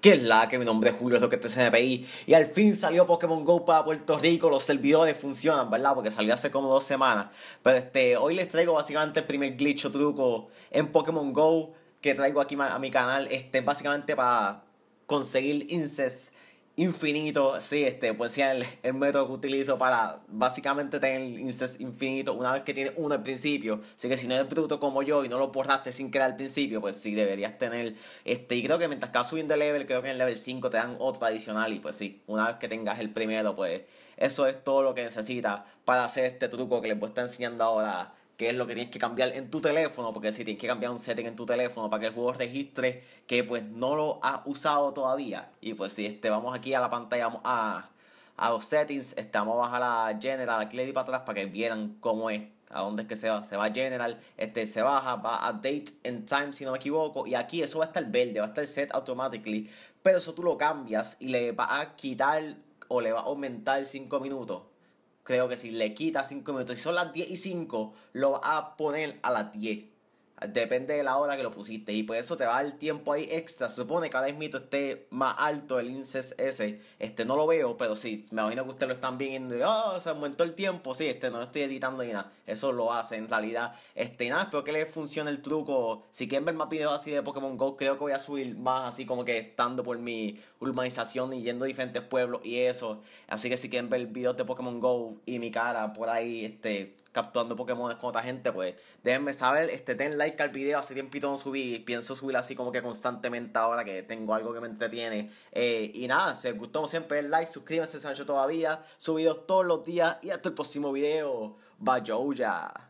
Que es la que mi nombre es Julio, es lo que Y al fin salió Pokémon Go para Puerto Rico. Los servidores funcionan, ¿verdad? Porque salió hace como dos semanas. Pero este, hoy les traigo básicamente el primer glitch o truco en Pokémon Go que traigo aquí a mi canal. Este, básicamente para conseguir incest infinito, sí, este, pues si el, método que utilizo para básicamente tener incest infinito una vez que tienes uno al principio. Así que si no eres bruto como yo y no lo portaste sin crear al principio, pues sí, deberías tener este. Y creo que mientras estás subiendo el level, creo que en el level 5 te dan otro adicional. Y pues sí, una vez que tengas el primero, pues eso es todo lo que necesitas para hacer este truco que les voy a estar enseñando ahora qué es lo que tienes que cambiar en tu teléfono, porque si tienes que cambiar un setting en tu teléfono para que el juego registre que pues no lo has usado todavía. Y pues si este, vamos aquí a la pantalla, vamos a, a los settings, estamos vamos la general, aquí le di para atrás para que vieran cómo es a dónde es que se va, se va General, este, se baja, va a Date and Time si no me equivoco, y aquí eso va a estar verde, va a estar set automatically, pero eso tú lo cambias y le va a quitar o le va a aumentar 5 minutos creo que si le quita 5 minutos, si son las 10 y 5, lo va a poner a las 10 depende de la hora que lo pusiste y por eso te va el tiempo ahí extra. Se supone que ahora mito esté más alto el incest ese. Este no lo veo, pero sí, me imagino que ustedes lo están viendo y oh, se aumentó el tiempo. Sí, este no lo estoy editando ni nada. Eso lo hace en realidad. Este nada, espero que les funcione el truco. Si quieren ver más videos así de Pokémon Go, creo que voy a subir más así como que estando por mi urbanización y yendo a diferentes pueblos y eso. Así que si quieren ver videos de Pokémon Go y mi cara por ahí, este, capturando Pokémon con otra gente, pues déjenme saber, este, ten like el al video, hace tiempito no subí, pienso subir así como que constantemente ahora que tengo algo que me entretiene. Eh, y nada, si les gustó siempre el like, suscríbanse si no hecho todavía, subidos todos los días y hasta el próximo video. Bye, ya